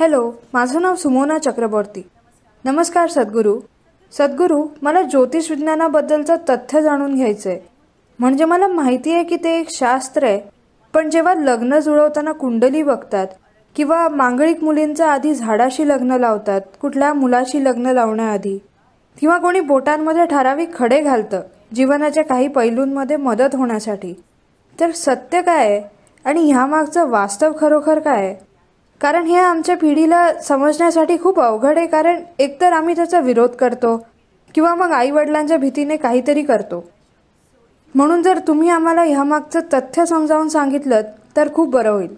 hello माझं नाव सुमोना चक्रवर्ती नमस्कार सद्गुरू सद्गुरू मला ज्योतिष विज्ञानाबद्दलचं तथ्य जाणून घ्यायचं आहे म्हणजे मला माहिती आहे की ते एक शास्त्र आहे पण जेव्हा लग्न जुळवताना कुंडली बघतात किंवा मांगळिक मुलींचं आधी झाडाशी लग्न लावतात कुठल्या मुलाशी लग्न लावण्याआधी किंवा कोणी बोटांमध्ये ठराविक खडे घालतं जीवनाच्या काही पैलूंमध्ये मदत होण्यासाठी तर सत्य काय आहे आणि ह्यामागचं वास्तव खरोखर काय आहे कारण हे आमच्या पिढीला समजण्यासाठी खूप अवघड आहे कारण एकतर आम्ही त्याचा विरोध करतो किंवा मग आईवडिलांच्या भीतीने काहीतरी करतो म्हणून जर तुम्ही आम्हाला मागचं तथ्य समजावून सांगितलं तर खूप बरं होईल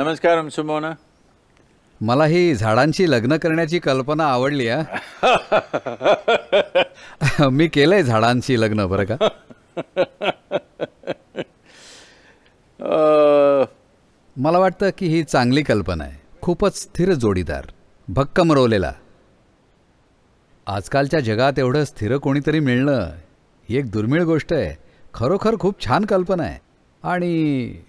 नमस्कार सुमोना मला ही झाडांची लग्न करण्याची कल्पना आवडली मी केलंय झाडांची लग्न बरं का मला वाटतं की ही चांगली कल्पना आहे खूपच स्थिर जोडीदार भक्कम रोवलेला आजकालच्या जगात एवढं स्थिर कोणीतरी मिळणं ही एक दुर्मिळ गोष्ट आहे खरोखर खूप छान कल्पना आहे आणि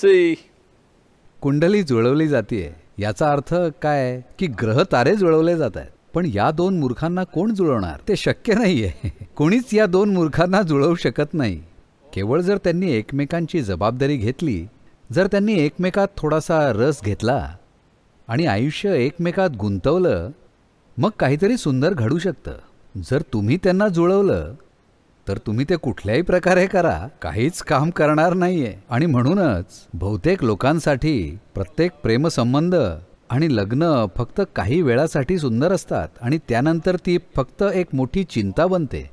सी कुंडली जुळवली जाते याचा अर्थ काय की ग्रह तारे जुळवले जात आहेत पण या दोन मूर्खांना कोण जुळवणार ते शक्य नाहीये कोणीच या दोन मूर्खांना जुळवू शकत नाही केवळ जर त्यांनी एकमेकांची जबाबदारी घेतली जर त्यांनी एकमेकात थोडासा रस घेतला आणि आयुष्य एकमेकात गुंतवलं मग काहीतरी सुंदर घडू शकतं जर तुम्ही त्यांना जुळवलं तर तुम्ही ते कुठल्याही प्रकारे करा काहीच काम करणार नाहीये आणि म्हणूनच बहुतेक लोकांसाठी प्रत्येक प्रेमसंबंध आणि लग्न फक्त काही वेळासाठी सुंदर असतात आणि त्यानंतर ती फक्त एक मोठी चिंता बनते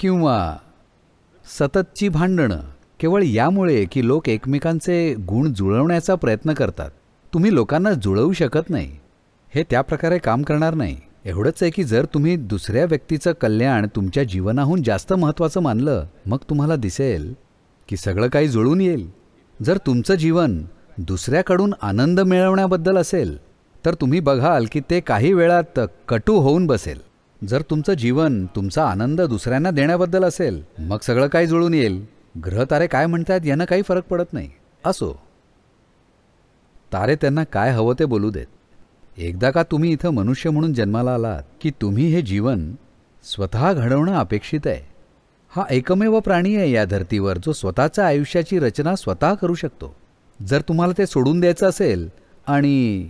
किंवा सततची भांडणं केवळ यामुळे की लोक एकमेकांचे गुण जुळवण्याचा प्रयत्न करतात तुम्ही लोकांना जुळवू शकत नाही हे त्या प्रकारे काम करणार नाही एवढंच आहे की जर तुम्ही दुसऱ्या व्यक्तीचं कल्याण तुमच्या जीवनाहून जास्त महत्त्वाचं मानलं मग तुम्हाला दिसेल की सगळं काही जुळून येईल जर तुमचं जीवन दुसऱ्याकडून आनंद मिळवण्याबद्दल असेल तर तुम्ही बघाल की ते काही वेळात कटू होऊन बसेल जर तुमचं जीवन तुमचा आनंद दुसऱ्यांना देण्याबद्दल असेल मग सगळं काय जुळून येईल ग्रह तारे काय म्हणतात यानं काही फरक पडत नाही असो तारे त्यांना काय हवं ते बोलू देत एकदा का तुम्ही इथं मनुष्य म्हणून जन्माला आलात की तुम्ही हे जीवन स्वतः घडवणं अपेक्षित आहे हा एकमेव प्राणी आहे या धर्तीवर जो स्वतःच्या आयुष्याची रचना स्वतः करू शकतो जर तुम्हाला ते सोडून द्यायचं असेल आणि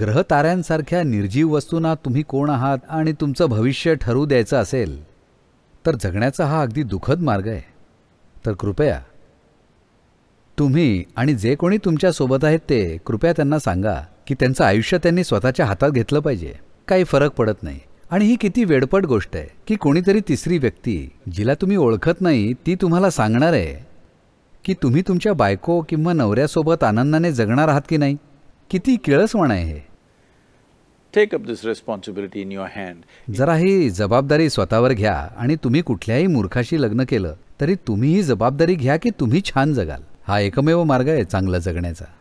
ग्रहताऱ्यांसारख्या निर्जीव वस्तूंना तुम्ही कोण आहात आणि तुमचं भविष्य ठरू द्यायचं असेल तर जगण्याचा हा अगदी दुःखद मार्ग आहे तर कृपया तुम्ही आणि जे कोणी तुमच्यासोबत आहेत ते कृपया त्यांना सांगा की त्यांचं आयुष्य त्यांनी स्वतःच्या हातात घेतलं पाहिजे काही फरक पडत नाही आणि ही किती वेडपट गोष्ट आहे की कोणीतरी तिसरी व्यक्ती जिला तुम्ही ओळखत नाही ती तुम्हाला सांगणार आहे की तुम्ही तुमच्या बायको किंवा नवऱ्यासोबत आनंदाने जगणार आहात की नाही किती किळसवण आहे हे take up this responsibility in your hand जरा ही जबाबदारी स्वतःवर घ्या आणि तुम्ही कुठल्याही मूर्खाशी लग्न केलं तरी तुम्ही ही जबाबदारी घ्या की तुम्ही छान जगाल हा एकमेव मार्ग आहे चांगला जगण्याचा